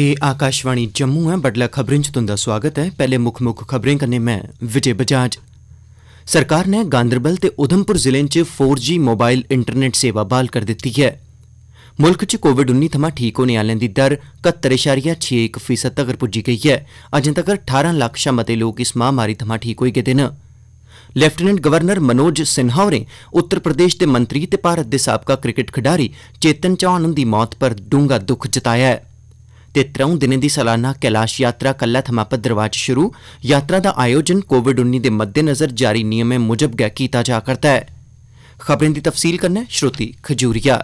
ਏ ਆਕਾਸ਼ਵਾਣੀ ਜੰਮੂ ਹੈ ਬੜਲਾ ਖਬਰਾਂ ਚ ਤੁੰਦਾ ਸਵਾਗਤ ਹੈ ਪਹਿਲੇ ਮੁੱਖ ਮੁੱਖ ਖਬਰਾਂ ਕਨੇ ਮੈਂ ਵਿਜੇ ਬਜਾਜ ਸਰਕਾਰ ਨੇ ਗਾਂਦਰਬਲ ਤੇ ਉਧਮਪੁਰ ਜ਼ਿਲ੍ਹੇ ਚ 4G ਮੋਬਾਈਲ ਇੰਟਰਨੈਟ ਸੇਵਾ ਬਾਲ ਕਰ ਦਿੱਤੀ ਹੈ ਮੁਲਕ ਚ ਕੋਵਿਡ-19 ਥਮਾ ਠੀਕ ਹੋਣ ਵਾਲਿਆਂ ਦੀ ਦਰ 71.61% ਤੱਕ ਪੁੱਜੀ ਗਈ ਹੈ ਅਜੇ ਤੱਕ 18 ਲੱਖ ਸ਼ਾ ਮਤੇ ਲੋਕ ਇਸ ਮਹਾਮਾਰੀ ਥਮਾ ਠੀਕ ਹੋਈ ਗਏ ਨੇ ਲੈਫਟੀਨੈਂਟ ਗਵਰਨਰ ਮਨੋਜ ਸਿਨਹਾ ਹੋਰੇ ਉੱਤਰ ਪ੍ਰਦੇਸ਼ ਦੇ ਮੰਤਰੀ ਤੇ ਭਾਰਤ ਦੇ ਸਾਬਕਾ ਕ੍ਰਿਕਟ ਖਿਡਾਰੀ ਚੇਤਨ ਚੌਹਾਨ ਦੀ ਮੌਤ ਪਰ ਡੂੰਗਾ ਦੁੱਖ ਜਤਾਇਆ ਹੈ ते त्रौं दिनें दी सलाना कैलाश यात्रा कल्लै थमां भद्रवाह च शुरू यात्रा दा आयोजन कोविड दे मद्देनज़र जारी नियमें मुजब गै कीता जा करदा ऐ खबरें दी तफसील कन्नै श्रुति खजूरिया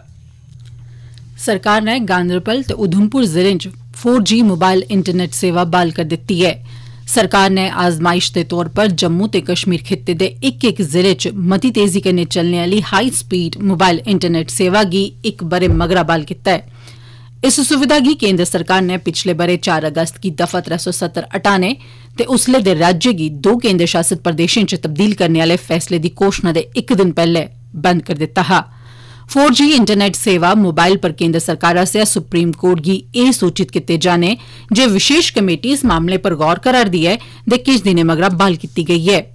सरकार ने गांदरबल ते उधमपुर जिले च 4G मोबाइल इंटरनेट सेवा ब्हाल कर दित्ती ऐ सरकार ने आजमाइश दे तौर पर जम्मू ते कश्मीर खित्ते दे इक इक जिले च मती तेजी कन्नै चलने आली हाई स्पीड मोबाइल इंटरनेट सेवा गी इक ब'रे मगरा ब्हाल कीता ऐ इस सुविधा गी केन्द्र सरकार नै पिछले ब'रे चार अगस्त गी दफा त्रै सौ सत्तर हटाने ते उसलै दे राज्य गी दो केन्द्र शासित प्रदेशें च तब्दील करने आले फैसले दी घोषणा दे इक दिन पैहले बंद करी दित्ता हा फोर जी इंटरनेट सेवा मोबाइल पर केन्द्र सरकार आसेआ सुप्रीम कोर्ट गी एह् सूचित कीते जाने जे विशेष कमेटी इस मामले पर गौर करा'रदी ऐ दे किश दिनें मगरा ब्हाल कीती गेई ऐं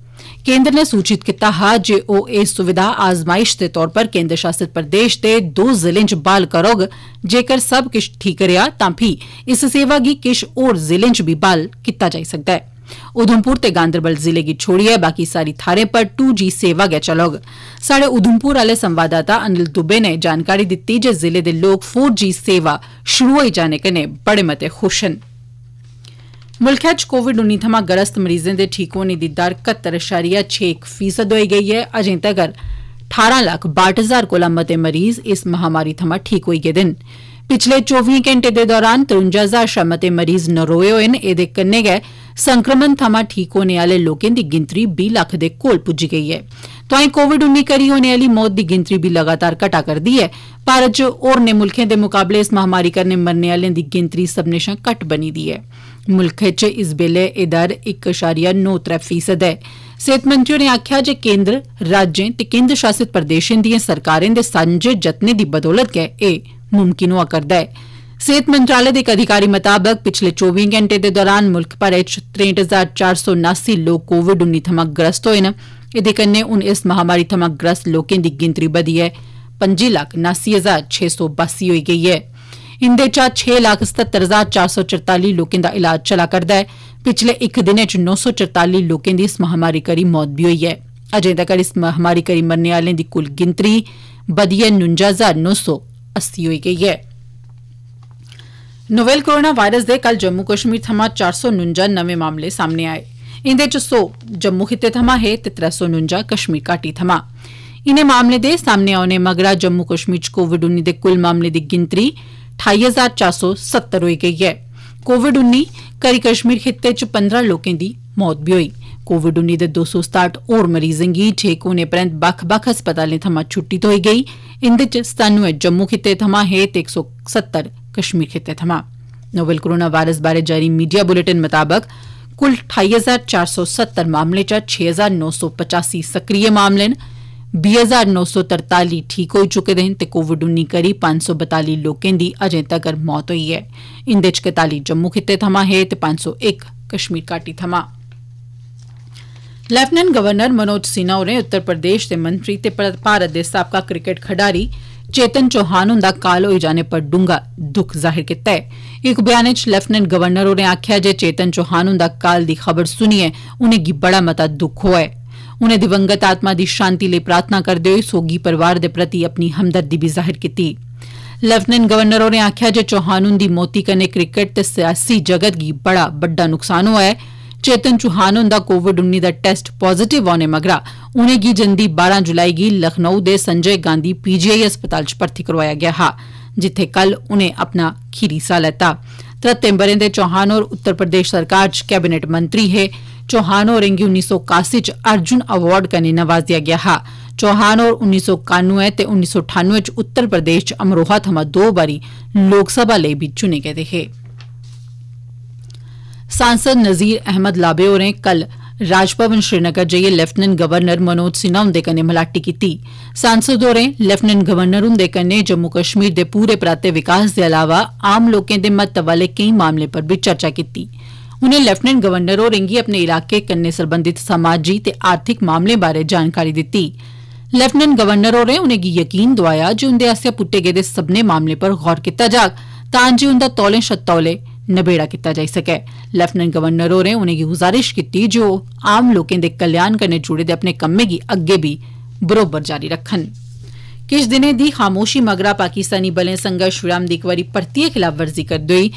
केन्द्र ने सूचित कीता हा जे ओह् एह् सुविधा आजमाइश दे तौर पर केन्द्र शासित प्रदेश दे दो जिलें च ब्हाल करोग जेकर सब किश ठीक रेआ तां फ्ही इस सेवा गी किश होर जिलें च भी ब्हाल कीता जाई सकदा ऐ उधमपुर ते गांदरबल जिले गी छोड़ियै बाकी सारी थाहरें पर टू जी सेवा गै चलौग स्हाड़े उधमपुर आह्ले संवाददाता अनिल दुबे ने जानकारी दित्ती जे जिले दे लोग फोर जी सेवा शुरू होई जाने कन्नै बड़े मते खुश न मुल्खै च कोविड उन्नी थमां ग्रस्त मरीजें दे ठीक होने दी दर कत्तर अशारिया छे इक फीसद होई गेई ऐ अजें तगर ठारां लक्ख बाट हजार कोला मते मरीज इस महामारी थमां ठीक होई गेदे न पिछले चौबी घंटे दे दौरान त्रुंजा हजार शा मते मरीज नरोए होए न एह्दे कन्नै गै संक्रमण थमां ठीक होने आह्ले लोकें दी गिनतरी बीह् लक्ख दे कोल पुज्जी गेई ऐ तोआई कोविड उन्नी करी होने आह्ली मौत दी गिनतरी बी लगातार घटा करदी ऐ भारत च होरनें मुल्खें दे मुकाबले इस महामारी कन्नै मरने आह्लें दी गिनतरी सब्मनें शा घट्ट बनी दी ऐ मुल्खै च इस बेल्लै एह् दर इक अशारिया नौ त्रै फीसद ऐ सेहत मंत्री होरें आक्खेआ जे केन्द्र राज्यें ते केन्द्र शासित प्रदेशें दिएं सरकारें दे सांझे जतनें दी बदौलत गै एह् मुमकिन होआ करदा ऐ सेहत मंत्रालय दे इक अधिकारी मताबक पिछले चौबी घैंटें दे दौरान मुल्ख भरै च त्रेंठ हजार चार सौ नास्सी लोक कोविड उन्नी थमां ग्रस्त होए न एह्दे कन्नै हून इस महामारी थमां ग्रस्त लोकें दी गिनतरी बधियै पं'जी लक्ख नास्सी हजार छे सौ बास्सी होई गेई ऐ इंदे चा छे लक्ख सत्तर हजार चार सौ चरताली लोकें दा इलाज चला करदा ऐ पिछले इक दिन च नौ सौ चरताली लोकें दी इस महामारी करी मौत बी होई ऐ अजें तगर इस महामारी करी मरने आलें दी कुल गिनतरी बधियै नुंजा हजार नौ सौ अस्सी होई गेई ऐ नोवेल कोरोना वायरस दे कल जम्मू कश्मीर थमां चार सौ नुंजा नमें मामले सामने आए इंदे च सौ जम्मू खित्ते थमां हे ते त्रै सौ नुंजा कश्मीर घाटी थमां इनें मामले दे सामने औने मगरा जम्मू कश्मीर च कोविड उन्नी दे कुल मामले दी गिनतरी ठाई हजार चार सौ सत्तर होई गेई ऐ कोविड उन्नी करी कश्मीर खित्ते च पंदरां लोकें दी मौत बी होई कोविड उन्नी दे दो सौ सताट होर मरीजें गी ठीक होने परैंत बक्ख बक्ख अस्पतालें थमां छुट्टी थ्होई गेई इंदे च सतानुए जम्मू खित्ते थमां हे ते इक सौ सत्तर कश्मीर खित्ते थमां नोवेल कोरोना वायरस बारे जारी मीडिया बुलेटिन मताबक कुल ठाई हजार चार सौ सत्तर मामले चा छे हजार नौ सौ पचासी सक्रिय मामले न बीह् हजार नौ सौ तरताली ठीक होई चुके दे न ते कोविड उन्नी करी पंज सौ बताली लोकें दी अजें तगर मौत होई ऐ इंदे च कताली जम्मू खित्ते थमां हे ते पंज सौ इक कश्मीर घाटी थमां लैफ्टिनेंट गवर्नर मनोज सिन्हा होरें उत्तर प्रदेश दे मंत्री ते भारत दे साबका क्रिकेट खडारी चेतन चौहान हुंदा काल होई जाने पर डूंगा दुख जाहिर कीता ऐ इक बयान च लैफ्टिनेंट गवर्नर होरें आखेआ जे चेतन चौहान हुंदा काल दी खबर सुनियै उनेंगी बड़ा मता दुख होआ ऐ उनें दिवंगत आत्मा दी शांति लेई प्रार्थना करदे होई सोगी परिवार दे प्रति अपनी हमदर्दी भी जाहिर कीती लेफ्टिनेंट गवर्नर होरें आखेआ जे चौहान हुंदी मौती कन्नै क्रिकेट ते सियासी जगत गी बड़ा बड्डा नुकसान होआ ऐ चेतन चौहान हुंदा कोविड उन्नी दा टेस्ट पॉजिटिव औने मगरा उनेंगी जंदी बारां जुलाई गी लखनऊ दे संजय गांधी पीजीआई अस्पताल च भर्थी करोआया गेआ हा जित्थें कल उनें अपना खीरी साह लैता तरत्तें ब'रें दे चौहान होर उत्तर प्रदेश सरकार च कैबिनेट मंत्री हे चौहान होरें गी सौ कासी च अर्जुन अवार्ड कन्नै नवाजेआ गेआ हा चौहान होर उन्नीस सौ कानुए ते उन्नीस सौ ठानुए च उत्तर प्रदेश च अमरोहा थमां दो बारी लोकसभा लेई भी चुने गेदे हे सांसद नज़ीर अहमद लाबे होरें कल राजभवन श्रीनगर जाइयै लेफ्टिनेंट गवर्नर मनोज सिन्हा हुंदे कन्नै मलाटी कीती सांसद होरें लेफ्टिनेंट गवर्नर हुंदे कन्नै जम्मू कश्मीर दे पूरे पराते विकास दे अलावा आम लोकें दे महत्व आह्ले केई मामलें पर बी चर्चा कीती उनें लेफ्टिनेंट गवर्नर होरें गी अपने इलाके कन्नै सरबंधित समाजी ते आर्थिक मामलें बारै जानकारी दित्ती लेफ्टिनेंट गवर्नर होरें उनेंगी यकीन दोआया जे उन्दे आसेआ पुट्टे गेदे सब्बनें मामलें पर गौर कीता जाग तां जे उन्दा तौले शा तौले नबेड़ा कीता जाई सकै लेफ्टिनेंट गवर्नर होरें उनेंगी गुजारिश कीती जे ओह् आम लोकें दे कल्याण कन्नै जुड़े दे अपने कम्में गी अग्गे बी बरोबर जारी रक्खन किश दिनें दी खामोशी मगरा पाकिस्तानी बलें संघर्ष विराम दी इक बारी परतियै खिलाफवर्जी करदे होई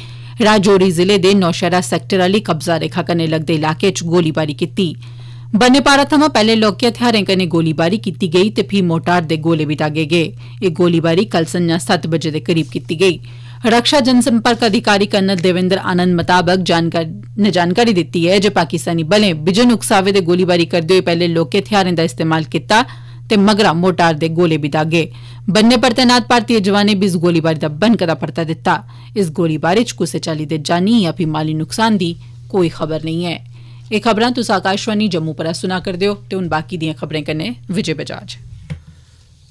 राजौरी जिले दे नौशहरा सैक्टर आली कब्जा रेखा कन्नै लगदे इलाके च गोलीबारी कीती बन्ने पारा थमां पैहले लौहके हथियारें कन्नै गोलीबारी कीती गेई ते फ्ही मोर्टार दे गोले बी दागे गे एह् गोलीबारी कल संझा सत्त बजे दे करीब कीती गेई रक्षा जनसंपर्क अधिकारी कर्नल देवेंद्र आनंद मताबक ने जानकारी दित्ती ऐ जे पाकिस्तानी बलें बिजन उकसावे दे गोलीबारी करदे होई पैहले लौहके हथियारें दा इस्तेमाल कीता ऐ ते मगरा मोर्टार दे गोले बी दागे बन्ने पर तैनात भारतीय जवानें बी इस गोलीबारी दा बनकदा परता दित्ता इस गोलीबारी च कुसै चाल्ली दे जानी या फ्ही माली नुकसान दी कोई खबर नहीं है एह् खबरां तुस आकाशवाणी जम्मू परा सुना करदे ओ ते हून बाकी दिएं खबरें कन्नै विजय बजाज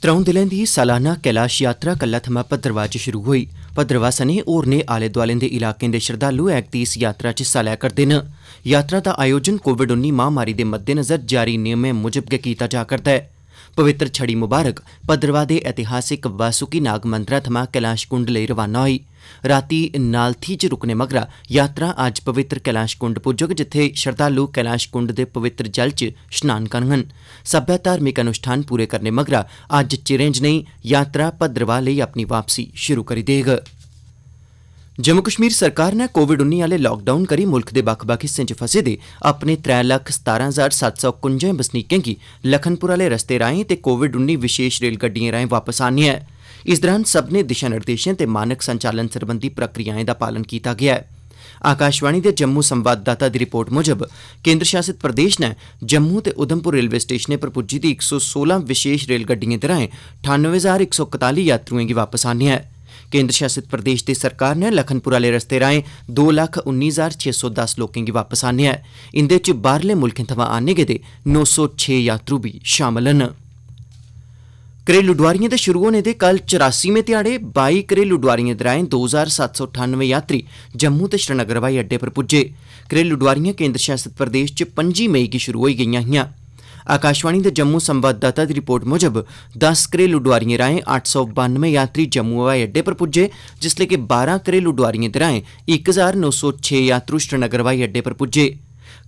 त्र'ऊं दिनें दी सालाना कैलाश यात्रा कल्ला थमां भद्रवाह च शुरु होई भद्रवाह सने होरनें आले दोआले दे इलाकें दे श्रद्धालु ऐग इस यात्रा च हिस्सा लै करदे न यात्रा दा आयोजन कोविड 19 महामारी दे मद्देनज़र जारी नियमें मुजब गै कीता जा करदा ऐ पवित्र छड़ी मुबारक भद्रवाह दे ऐतिहासिक वासुकी नाग मंदरा थमां कैलाश कुंड लेई रवाना होई राती नालथी च रुकने मगरा यात्रा अज्ज पवित्र कैलाश कुंड पुज्जोग जित्थे श्रद्धालु कैलाश कुंड दे पवित्र जल च स्नान करङन सब्बै धार्मिक अनुष्ठान पूरे करने मगरा अज्ज चिरें जनेई यात्रा भद्रवाह लेई अपनी वापसी शुरू करी देग जम्मू कश्मीर सरकार ने कोविड उन्नी आह्ले लॉकडाउन करी मुल्ख दे बक्ख बक्ख हिस्सें च फसे दे अपने त्रै लक्ख सतारां हजार सत्त सौ कुंजें बसनीकें गी लखनपुर आह्ले रस्ते राहें ते कोविड उन्नी विशेष रेलगड्डिएं राहें वापस आह्नेआ ऐ इस दौरान सब्मनें दिशा निर्देशें ते मानक संचालन सरबंधी प्रक्रियाएं दा पालन कीता गेआ ऐ आकाशवाणी दे जम्मू संवाददाता दी रिपोर्ट मुजब केन्द्र शासित प्रदेश ने जम्मू ते उधमपुर रेलवे स्टेशनें पर पुज्जी दी इक सौ सोलां विशेष रेलगड्डिएं दे राहें ठानवे हजार इक सौ कताली यात्रुएं गी वापस आह्नेआ ऐ केंद्र शासित प्रदेश दी सरकार नै लखनपुर आह्ले रस्ते राएं दो लक्ख उन्नी हजार छे सौ दस लोकें गी वापस आह्नेआ ऐ इंदे च बाहरले मुल्खें थमां आह्ने गेदे नौ सौ छे यात्रु बी शामल न घरेलू डोआरिएं दे शुरू होने दे कल चौरासीमें ध्याड़े बाई घरेलू डोआरिएं दे दो हजार सत्त सौ ठानुए यात्री जम्मू ते श्रीनगर ब्हाई अड्डे पर पुज्जे घरेलू डोआरियां केंद्र शासित प्रदेश च पं'जी मई गी शुरू होई गेइयां हिआं आकाशवाणी दे जम्मू संवाददाता दी रिपोर्ट मुजब दस घरेलू डोआरिएं राएं अट्ठ सौ बानमें यात्री जम्मू हवाई अड्डे पर पुज्जे जिसलै कि बारां घरेलू डोआरिएं दे राएं इक हजार नौ सौ छे यात्रु श्रीनगर हवाई अड्डे पर पुज्जे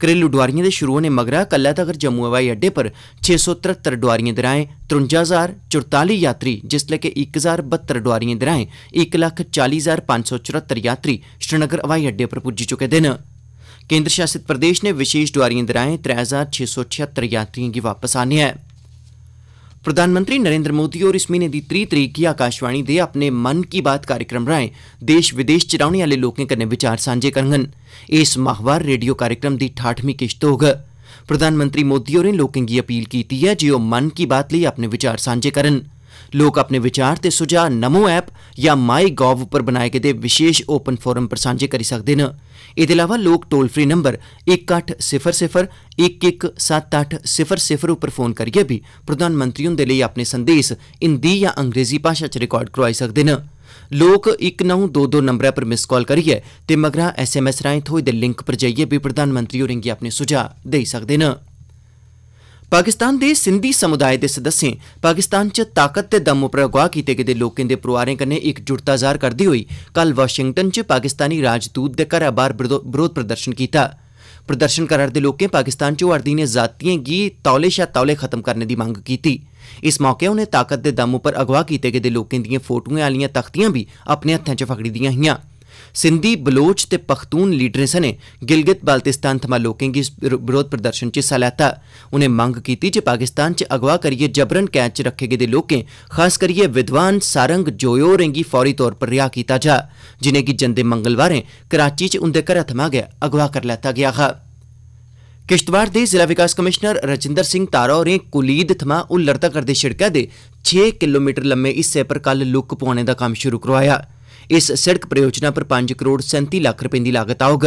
घरेलू डोआरिएं दे शुरू होने मगरा कल्लै तगर जम्मू हवाई अड्डे पर छे सौ तरत्तर डोआरिएं दे राएं त्रुंजा हजार चुरताली यात्री जिसलै कि इक हजार बहत्तर डोआरिएं दे राएं इक लक्ख हजार पंज सौ चुरत्तर यात्री श्रीनगर हवाई अड्डे पर पुज्जी चुके दे न केन्द्र शासित प्रदेश ने विशेष डोआरिएं दे त्रै हजार छे सौ छिहत्तर यात्रिएं गी वापस आह्नेआ ऐ प्रधानमंत्री नरेन्द्र मोदी होर इस म्हीने दी त्री तरीक गी आकाशवाणी दे अपने मन की बात कार्यक्रम राएं देश विदेश च रौह्ने आह्ले लोकें कन्नै विचार सांझे करङन इस माहवार रेडियो कार्यक्रम दी ठाठमीं किश्त होग प्रधानमंत्री मोदी होरें लोकें गी अपील कीती ऐ जे ओह् मन की बात लेई अपने विचार सांझे करन लोक अपने विचार ते सुझाऽ नमो ऐप या माई गॉव उप्पर बनाए गेदे विशेष ओपन फोरम पर सांझे करी सकदे न एह्दे अलावा लोक टोल फ्री नंबर इक अट्ठ सिफर सिफर इक इक सत्त अट्ठ सिफर सिफर उप्पर फोन करियै बी प्रधानमंत्री हुंदे लेई अपने संदेस हिंदी या अंग्रेजी भाषा च रिकार्ड करोआई सकदे न लोक इक नौ दो दो नंबरै पर मिस कॉल करियै ते मगरा एसएमएस राएं थ्होए दे लिंक पर जाइयै बी प्रधानमंत्री होरेंगी अपने सुझाऽ देई सकदे न पाकिस्तान दे सिंधी समुदाय दे सदस्यें पाकिस्तान च ताकत ते दम उप्पर अगवा कीते गेदे लोकें दे परोआरें कन्नै इकजुटता जाहर करदे होई कल वाशिंगटन च पाकिस्तानी राजदूत दे घरै बाहर बरोध प्रदर्शन कीता प्रदर्शन करा'रदे लोकें पाकिस्तान च होआ'रदी इनें जातियें गी तौले शा तौले खत्म करने दी मंग कीती इस मौके उनें ताकत दे दम उप्पर अगवा कीते गेदे लोकें दिएं फोटुएं आह्लियां तख्तियां बी अपने हत्थें च फगड़ी दिआं हिआं सिंधी बलोच ते पख्तून लीडरें सने गिलगित बाल्तिस्तान थमां लोकें गी विरोध प्रदर्शन च हिस्सा लैता उनें मंग कीती जे पाकिस्तान च अगवा करियै जबरन कैद च रखे गेदे लोकें खास करियै विद्वान सारंग जोयो होरें गी फौरी तौर पर रिहा कीता जा जिनेंगी जंदे मंगलवारें कराची च उंदे घरै थमां गै अगवा करी लैता गेआ हा किश्तवाड़ दे जिला विकास कमिशनर रजिंदर सिंह तारा होरें कुलीद थमां हुल्लर तगर दे शिड़कै दे 6 किलोमीटर लम्मे हिस्से पर कल लुक पोआने दा कम्म शुरू करोआया इस सड़क परियोजना पर पंज करोड़ सैंती लाख रपें की लागत आग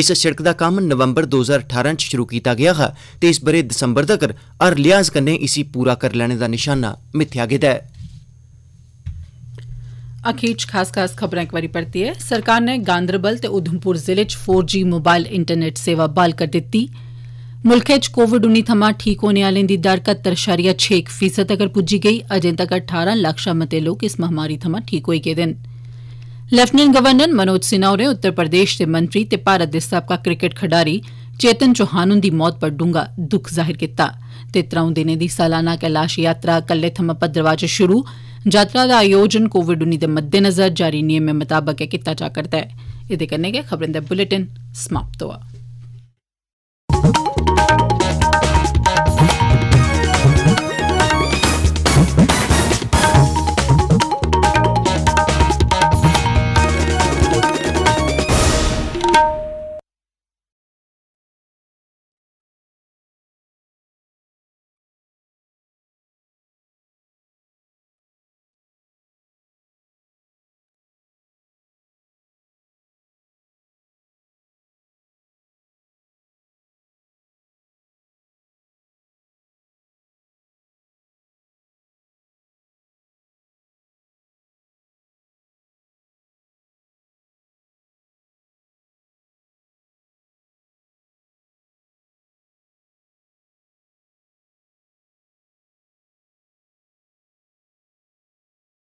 इस सड़क दा कम्म नवंबर 2018 च शुरू किया गया हा ते इस ब'रे दिसंबर तगर हर लिहाज कन्नै इसी पूरा करी लैने दा निशाना मिथ्या गेदा ऐ अखीर च खास खास खबरां इक बारी परतियै सरकार नै गांदरबल ते उधमपुर जिले च फोर जी मोबाइल इंटरनेट सेवा बहाल कर दित्ती मुल्खै च कोविड उन्नी थमां ठीक होने आह्लें दी दर कत्तर शारिया छे फीसद तगर पुज्जी गेई अजें तगर अठारह लक्ख शा मते लोक इस महामारी थमां ठीक होई गेदे न लेफ्टिनेंट गवर्नर मनोज सिन्हा होरें उत्तर प्रदेश दे मंत्री ते भारत दे साबका क्रिकेट खडारी चेतन चौहान हुन्दी मौत पर डूंहगा दुख जाहिर कीता ते त्र'ऊं दिनें दी सालाना कैलाश यात्रा कल्लै थमां भद्रवाह च शुरू यात्रा दा आयोजन कोविड उन्नी दे मद्देनज़र जारी नियमें मताबक गै कीता जा करदा ऐ